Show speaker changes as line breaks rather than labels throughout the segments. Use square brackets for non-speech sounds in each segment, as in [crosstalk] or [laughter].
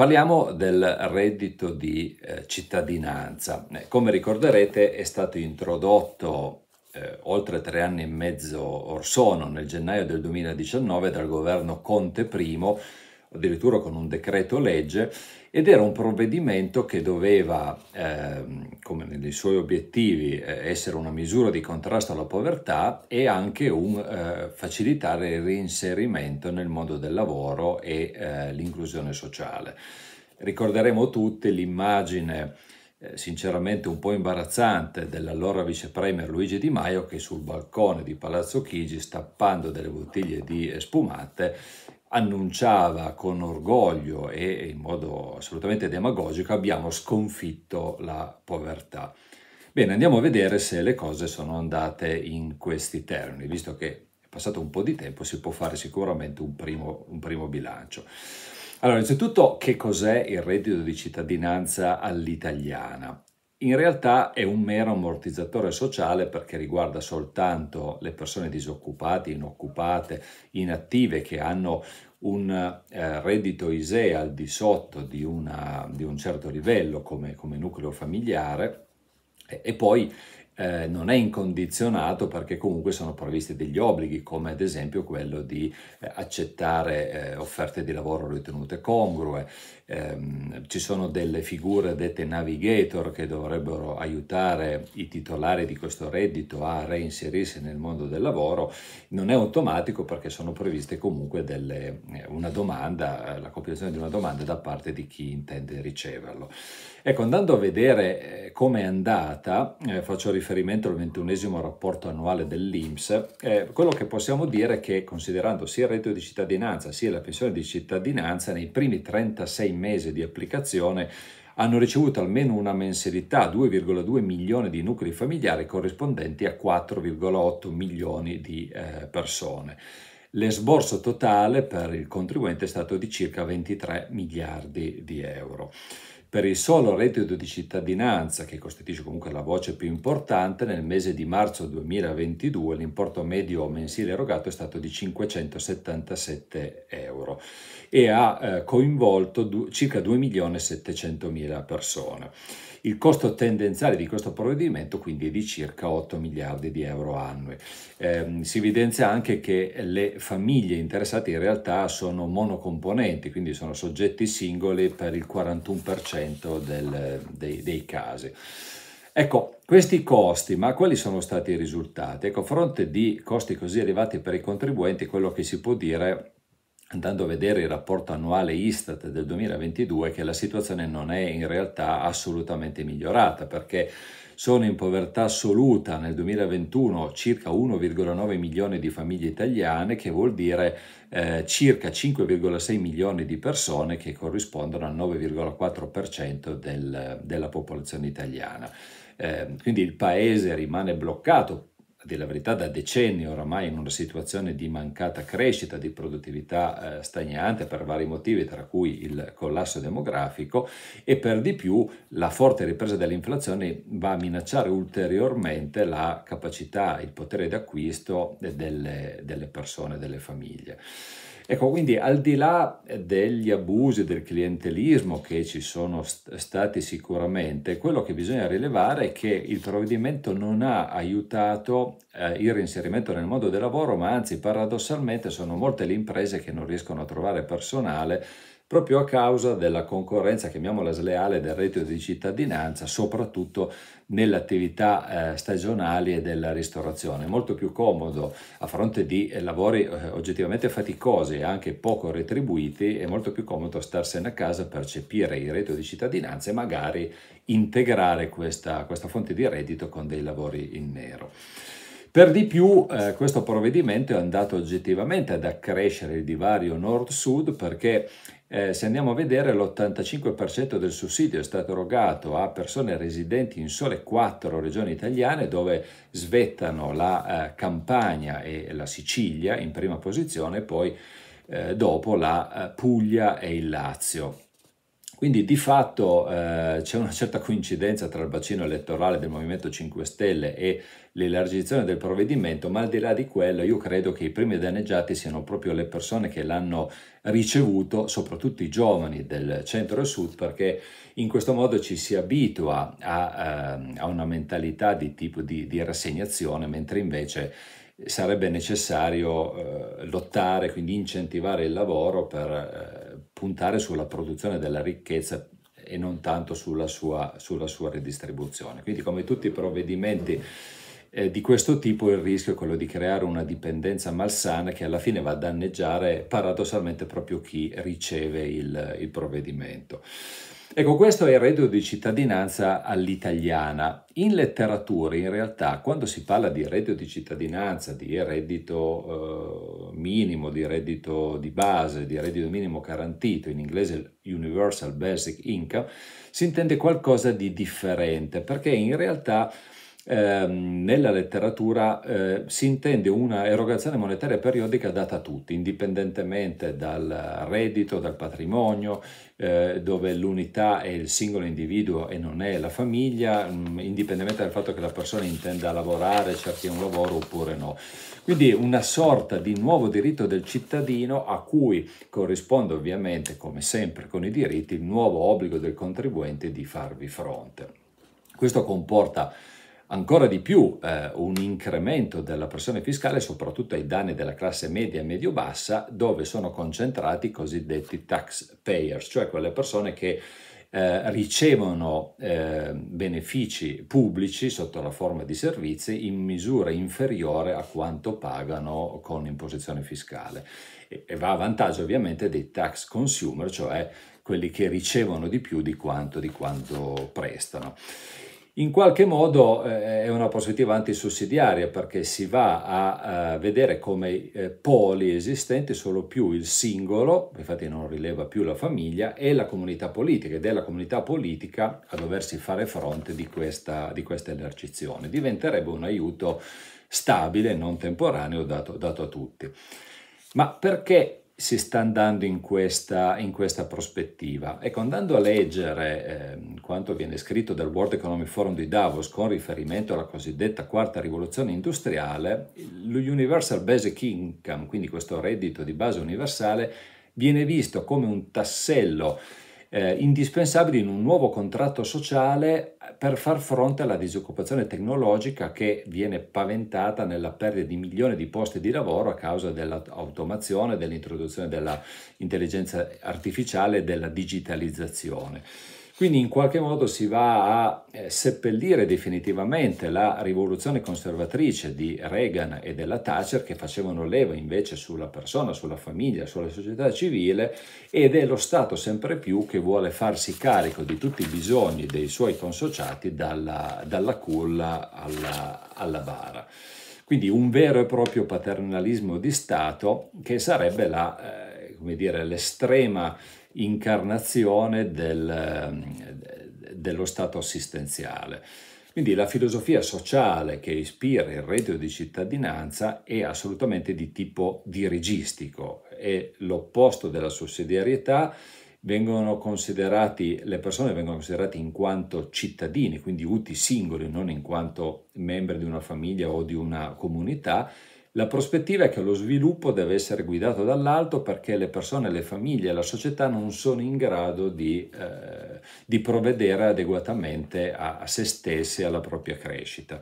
Parliamo del reddito di eh, cittadinanza. Eh, come ricorderete è stato introdotto eh, oltre tre anni e mezzo or sono, nel gennaio del 2019, dal governo Conte I addirittura con un decreto legge, ed era un provvedimento che doveva, ehm, come nei suoi obiettivi, eh, essere una misura di contrasto alla povertà e anche un, eh, facilitare il reinserimento nel mondo del lavoro e eh, l'inclusione sociale. Ricorderemo tutti l'immagine eh, sinceramente un po' imbarazzante dell'allora vice premier Luigi Di Maio che sul balcone di Palazzo Chigi stappando delle bottiglie di eh, spumate annunciava con orgoglio e in modo assolutamente demagogico abbiamo sconfitto la povertà. Bene, andiamo a vedere se le cose sono andate in questi termini, visto che è passato un po' di tempo si può fare sicuramente un primo, un primo bilancio. Allora, innanzitutto, che cos'è il reddito di cittadinanza all'italiana? in realtà è un mero ammortizzatore sociale perché riguarda soltanto le persone disoccupate, inoccupate, inattive che hanno un eh, reddito ISEE al di sotto di, una, di un certo livello come, come nucleo familiare e, e poi eh, non è incondizionato perché comunque sono previsti degli obblighi come ad esempio quello di eh, accettare eh, offerte di lavoro ritenute congrue ehm, ci sono delle figure dette navigator che dovrebbero aiutare i titolari di questo reddito a reinserirsi nel mondo del lavoro, non è automatico perché sono previste comunque delle, eh, una domanda, eh, la compilazione di una domanda da parte di chi intende riceverlo. Ecco, andando a vedere eh, come è andata, eh, faccio riferimento al ventunesimo rapporto annuale dell'Inps, eh, quello che possiamo dire è che considerando sia il reddito di cittadinanza sia la pensione di cittadinanza, nei primi 36 mese di applicazione hanno ricevuto almeno una mensilità, 2,2 milioni di nuclei familiari corrispondenti a 4,8 milioni di eh, persone. L'esborso totale per il contribuente è stato di circa 23 miliardi di euro. Per il solo reddito di cittadinanza, che costituisce comunque la voce più importante, nel mese di marzo 2022 l'importo medio mensile erogato è stato di 577 euro e ha eh, coinvolto circa 2.700.000 persone. Il costo tendenziale di questo provvedimento quindi è di circa 8 miliardi di euro annui. Eh, si evidenzia anche che le famiglie interessate in realtà sono monocomponenti, quindi sono soggetti singoli per il 41% del, dei, dei casi. Ecco, questi costi, ma quali sono stati i risultati? Ecco, a fronte di costi così elevati per i contribuenti, quello che si può dire andando a vedere il rapporto annuale Istat del 2022 che la situazione non è in realtà assolutamente migliorata perché sono in povertà assoluta nel 2021 circa 1,9 milioni di famiglie italiane, che vuol dire eh, circa 5,6 milioni di persone che corrispondono al 9,4% del, della popolazione italiana. Eh, quindi il paese rimane bloccato a dire la verità, da decenni oramai in una situazione di mancata crescita di produttività eh, stagnante per vari motivi, tra cui il collasso demografico e per di più la forte ripresa dell'inflazione va a minacciare ulteriormente la capacità, il potere d'acquisto delle, delle persone, delle famiglie. Ecco, quindi al di là eh, degli abusi, del clientelismo che ci sono st- stati sicuramente, quello che bisogna rilevare è che il provvedimento non ha aiutato eh, il reinserimento nel mondo del lavoro, ma anzi paradossalmente sono molte le imprese che non riescono a trovare personale proprio a causa della concorrenza, chiamiamola sleale, del reddito di cittadinanza, soprattutto nelle attività eh, stagionali e della ristorazione. È molto più comodo a fronte di eh, lavori eh, oggettivamente faticosi e anche poco retribuiti, è molto più comodo starsene a casa, percepire il reddito di cittadinanza e magari integrare questa, questa fonte di reddito con dei lavori in nero. Per di più eh, questo provvedimento è andato oggettivamente ad accrescere il divario nord-sud perché eh, se andiamo a vedere l'85% del sussidio è stato erogato a persone residenti in sole quattro regioni italiane dove svettano la eh, Campania e la Sicilia in prima posizione, poi eh, dopo la eh, Puglia e il Lazio. Quindi di fatto eh, c'è una certa coincidenza tra il bacino elettorale del Movimento 5 Stelle e l'elargizione del provvedimento, ma al di là di quello io credo che i primi danneggiati siano proprio le persone che l'hanno ricevuto, soprattutto i giovani del centro e sud, perché in questo modo ci si abitua a, eh, a una mentalità di tipo di, di rassegnazione, mentre invece sarebbe necessario eh, lottare, quindi incentivare il lavoro per eh, puntare sulla produzione della ricchezza e non tanto sulla sua, sulla sua redistribuzione. Quindi come tutti i provvedimenti eh, di questo tipo il rischio è quello di creare una dipendenza malsana che alla fine va a danneggiare paradossalmente proprio chi riceve il, il provvedimento. Ecco, questo è il reddito di cittadinanza all'italiana. In letteratura, in realtà, quando si parla di reddito di cittadinanza, di reddito eh, minimo, di reddito di base, di reddito minimo garantito, in inglese Universal Basic Income, si intende qualcosa di differente, perché in realtà eh, nella letteratura eh, si intende una erogazione monetaria periodica data a tutti, indipendentemente dal reddito, dal patrimonio, eh, dove l'unità è il singolo individuo e non è la famiglia, mh, mm, indipendentemente dal fatto che la persona intenda lavorare, cerchi un lavoro oppure no. Quindi una sorta di nuovo diritto del cittadino a cui corrisponde ovviamente, come sempre con i diritti, il nuovo obbligo del contribuente di farvi fronte. Questo comporta ancora di più eh, un incremento della pressione fiscale soprattutto ai danni della classe media e medio-bassa dove sono concentrati i cosiddetti taxpayers, cioè quelle persone che eh, ricevono eh, benefici pubblici sotto la forma di servizi in misura inferiore a quanto pagano con imposizione fiscale e, e va a vantaggio ovviamente dei tax consumer, cioè quelli che ricevono di più di quanto, di quanto prestano. In qualche modo eh, è una prospettiva antisussidiaria perché si va a, a eh, vedere come eh, poli esistenti solo più il singolo, infatti non rileva più la famiglia, e la comunità politica ed è la comunità politica a doversi fare fronte di questa, di questa elargizione. Diventerebbe un aiuto stabile, non temporaneo, dato, dato a tutti. Ma perché si sta andando in questa, in questa prospettiva. Ecco, andando a leggere eh, quanto viene scritto dal World Economic Forum di Davos con riferimento alla cosiddetta quarta rivoluzione industriale, l'Universal Basic Income, quindi questo reddito di base universale, viene visto come un tassello eh, indispensabili in un nuovo contratto sociale per far fronte alla disoccupazione tecnologica che viene paventata nella perdita di milioni di posti di lavoro a causa dell'automazione, dell'introduzione dell'intelligenza artificiale e della digitalizzazione. Quindi in qualche modo si va a eh, seppellire definitivamente la rivoluzione conservatrice di Reagan e della Thatcher che facevano leva invece sulla persona, sulla famiglia, sulla società civile ed è lo Stato sempre più che vuole farsi carico di tutti i bisogni dei suoi consociati dalla, dalla culla alla, alla bara. Quindi un vero e proprio paternalismo di Stato che sarebbe la, eh, l'estrema incarnazione del, dello Stato assistenziale. Quindi la filosofia sociale che ispira il reddito di cittadinanza è assolutamente di tipo dirigistico, è l'opposto della sussidiarietà, le persone vengono considerate in quanto cittadini, quindi uti singoli, non in quanto membri di una famiglia o di una comunità, la prospettiva è che lo sviluppo deve essere guidato dall'alto perché le persone, le famiglie, e la società non sono in grado di, eh, di provvedere adeguatamente a, a se stesse e alla propria crescita.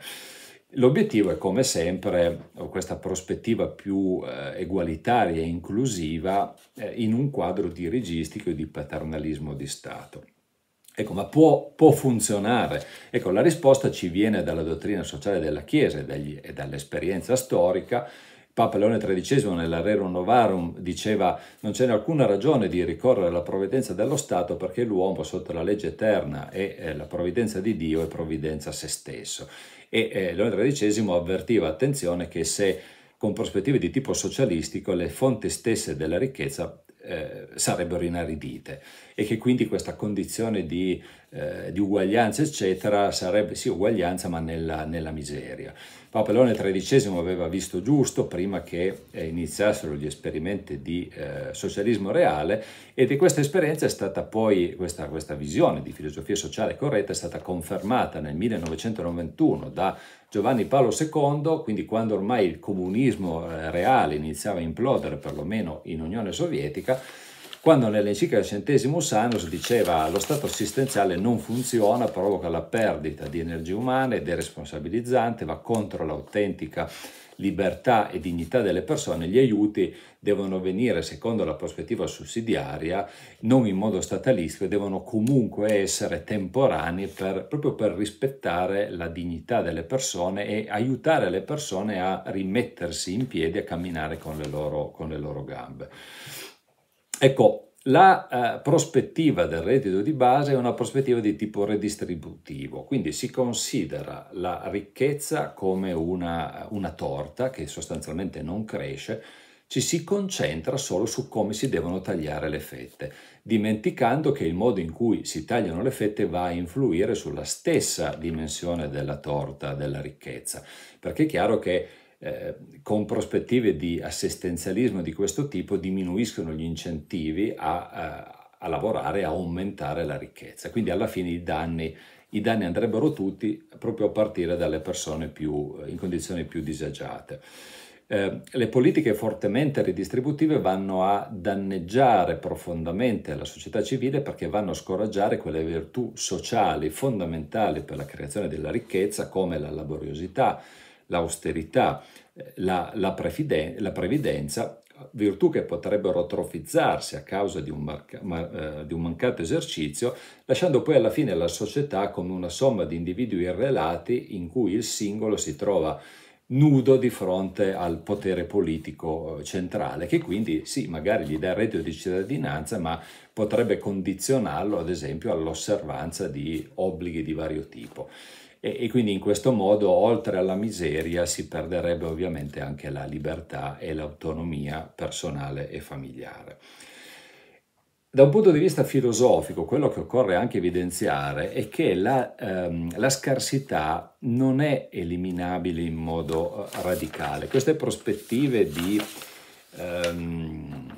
L'obiettivo è come sempre questa prospettiva più eh, egualitaria e inclusiva eh, in un quadro dirigistico e di paternalismo di Stato. Ecco, ma può, può, funzionare? Ecco, la risposta ci viene dalla dottrina sociale della Chiesa e, dagli, e dall'esperienza storica. Papa Leone XIII nella Rerum Novarum diceva non c'è alcuna ragione di ricorrere alla provvidenza dello Stato perché l'uomo sotto la legge eterna e eh, la provvidenza di Dio è provvidenza a se stesso. E eh, Leone XIII avvertiva, attenzione, che se con prospettive di tipo socialistico le fonti stesse della ricchezza eh, sarebbero inaridite e che quindi questa condizione di, eh, di uguaglianza, eccetera, sarebbe sì uguaglianza ma nella, nella miseria. Papa Leone XIII aveva visto giusto prima che eh, iniziassero gli esperimenti di eh, socialismo reale e di questa esperienza è stata poi, questa, questa visione di filosofia sociale corretta è stata confermata nel 1991 da Giovanni Paolo II, quindi quando ormai il comunismo eh, reale iniziava a implodere perlomeno in Unione Sovietica, quando nell'enciclica del centesimo Sanus diceva lo stato assistenziale non funziona, provoca la perdita di energie umane ed è responsabilizzante, va contro l'autentica libertà e dignità delle persone, gli aiuti devono venire secondo la prospettiva sussidiaria, non in modo statalistico, devono comunque essere temporanei per, proprio per rispettare la dignità delle persone e aiutare le persone a rimettersi in piedi, a camminare con le loro, con le loro gambe. Ecco, la eh, prospettiva del reddito di base è una prospettiva di tipo redistributivo, quindi si considera la ricchezza come una, una torta che sostanzialmente non cresce, ci si concentra solo su come si devono tagliare le fette, dimenticando che il modo in cui si tagliano le fette va a influire sulla stessa dimensione della torta della ricchezza, perché è chiaro che eh, con prospettive di assistenzialismo di questo tipo diminuiscono gli incentivi a, a, eh, a lavorare, a aumentare la ricchezza. Quindi alla fine i danni, i danni, andrebbero tutti proprio a partire dalle persone più, eh, in condizioni più disagiate. Eh, le politiche fortemente ridistributive vanno a danneggiare profondamente la società civile perché vanno a scoraggiare quelle virtù sociali fondamentali per la creazione della ricchezza come la laboriosità, l'austerità, la, la, previden- la previdenza, virtù che potrebbero atrofizzarsi a causa di un, marca, ma, eh, di un, mancato esercizio, lasciando poi alla fine la società come una somma di individui irrelati in cui il singolo si trova nudo di fronte al potere politico eh, centrale, che quindi sì, magari gli dà il reddito di cittadinanza, ma potrebbe condizionarlo ad esempio all'osservanza di obblighi di vario tipo e, e, quindi in questo modo oltre alla miseria si perderebbe ovviamente anche la libertà e l'autonomia personale e familiare. Da un punto di vista filosofico, quello che occorre anche evidenziare è che la, ehm, la scarsità non è eliminabile in modo eh, radicale. Queste prospettive di ehm,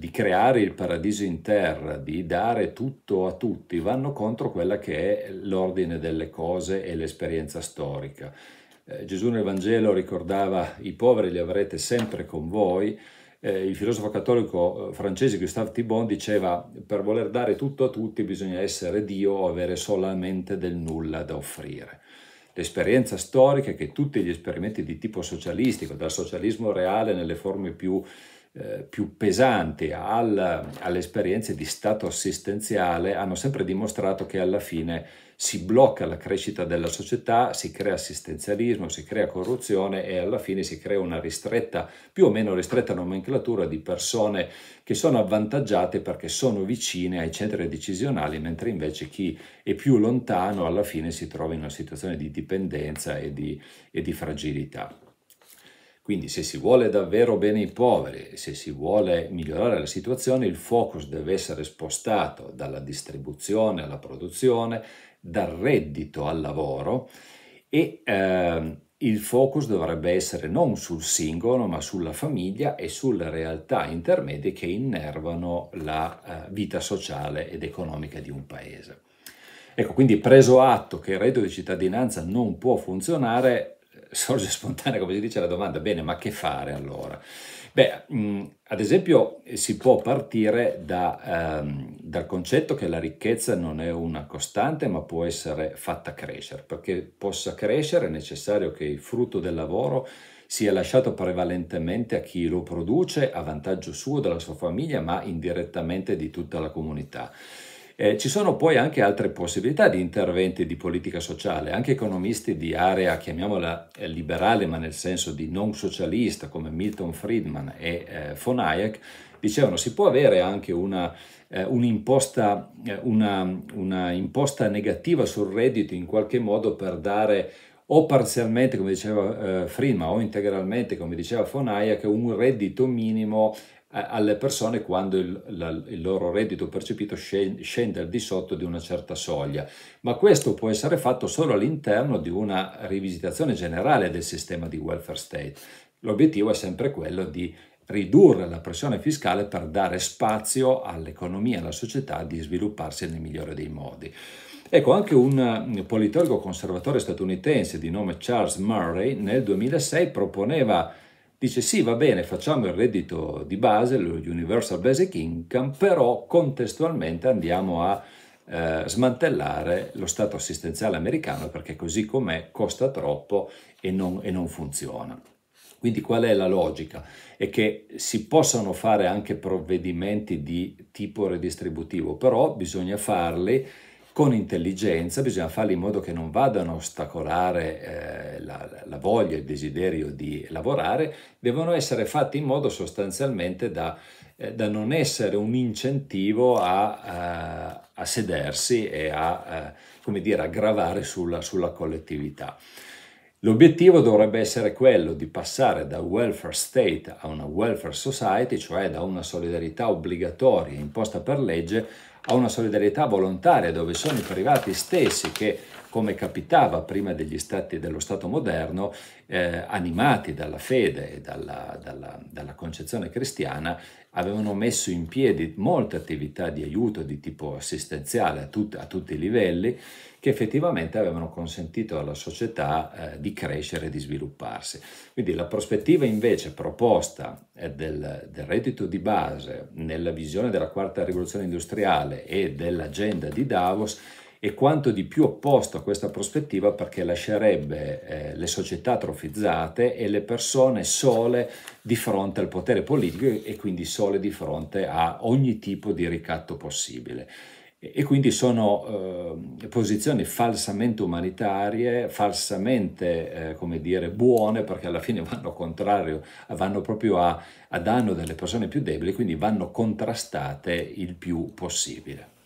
di creare il paradiso in terra, di dare tutto a tutti, vanno contro quella che è l'ordine delle cose e l'esperienza storica. Eh, Gesù nel Vangelo ricordava i poveri li avrete sempre con voi, eh, il filosofo cattolico eh, francese Gustave Thibon diceva per voler dare tutto a tutti bisogna essere Dio o avere solamente del nulla da offrire. L'esperienza storica che tutti gli esperimenti di tipo socialistico, dal socialismo reale nelle forme più eh, più pesanti al, alle esperienze di stato assistenziale hanno sempre dimostrato che alla fine si blocca la crescita della società, si crea assistenzialismo, si crea corruzione e alla fine si crea una ristretta, più o meno ristretta nomenclatura di persone che sono avvantaggiate perché sono vicine ai centri decisionali, mentre invece chi è più lontano alla fine si trova in una situazione di dipendenza e di, e di fragilità. Quindi se si vuole davvero bene i poveri, se si vuole migliorare la situazione, il focus deve essere spostato dalla distribuzione alla produzione, dal reddito al lavoro e eh, il focus dovrebbe essere non sul singolo ma sulla famiglia e sulle realtà intermedie che innervano la eh, vita sociale ed economica di un paese. Ecco, quindi preso atto che il reddito di cittadinanza non può funzionare, sorge [laughs] spontanea, come si dice, la domanda, bene, ma che fare allora? Beh, mh, mm, ad esempio si può partire da, ehm, dal concetto che la ricchezza non è una costante ma può essere fatta crescere. Perché possa crescere è necessario che il frutto del lavoro sia lasciato prevalentemente a chi lo produce a vantaggio suo, della sua famiglia, ma indirettamente di tutta la comunità. Eh, ci sono poi anche altre possibilità di interventi di politica sociale, anche economisti di area, chiamiamola eh, liberale, ma nel senso di non socialista, come Milton Friedman e eh, von Hayek, dicevano si può avere anche una, eh, un'imposta, eh, una, una imposta negativa sul reddito in qualche modo per dare o parzialmente, come diceva eh, Friedman, o integralmente, come diceva von Hayek, un reddito minimo alle persone quando il, la, il, loro reddito percepito scende al di sotto di una certa soglia, ma questo può essere fatto solo all'interno di una rivisitazione generale del sistema di welfare state. L'obiettivo è sempre quello di ridurre la pressione fiscale per dare spazio all'economia e alla società di svilupparsi nel migliore dei modi. Ecco, anche un politologo conservatore statunitense di nome Charles Murray nel 2006 proponeva dice sì va bene facciamo il reddito di base, lo Universal Basic Income, però contestualmente andiamo a eh, smantellare lo Stato assistenziale americano perché così com'è costa troppo e non, e non funziona. Quindi qual è la logica? È che si possano fare anche provvedimenti di tipo redistributivo, però bisogna farli con intelligenza, bisogna farli in modo che non vadano a ostacolare eh, la, la, voglia, il desiderio di lavorare, devono essere fatti in modo sostanzialmente da, eh, da non essere un incentivo a, a, eh, a sedersi e a, eh, dire, a gravare sulla, sulla collettività. L'obiettivo dovrebbe essere quello di passare da welfare state a una welfare society, cioè da una solidarietà obbligatoria imposta per legge a una solidarietà volontaria dove sono i privati stessi che come capitava prima stati, dello Stato moderno, eh, animati dalla fede e dalla, dalla, dalla concezione cristiana, avevano messo in piedi molte attività di aiuto di tipo assistenziale a, tut, a tutti i livelli che effettivamente avevano consentito alla società eh, di crescere e di svilupparsi. Quindi la prospettiva invece proposta eh, del, del, reddito di base nella visione della quarta rivoluzione industriale e dell'agenda di Davos e quanto di più opposto a questa prospettiva perché lascerebbe eh, le società atrofizzate e le persone sole di fronte al potere politico e quindi sole di fronte a ogni tipo di ricatto possibile. E, quindi sono eh, posizioni falsamente umanitarie, falsamente, eh, come dire, buone, perché alla fine vanno contrario, vanno proprio a, a danno delle persone più deboli, quindi vanno contrastate il più possibile.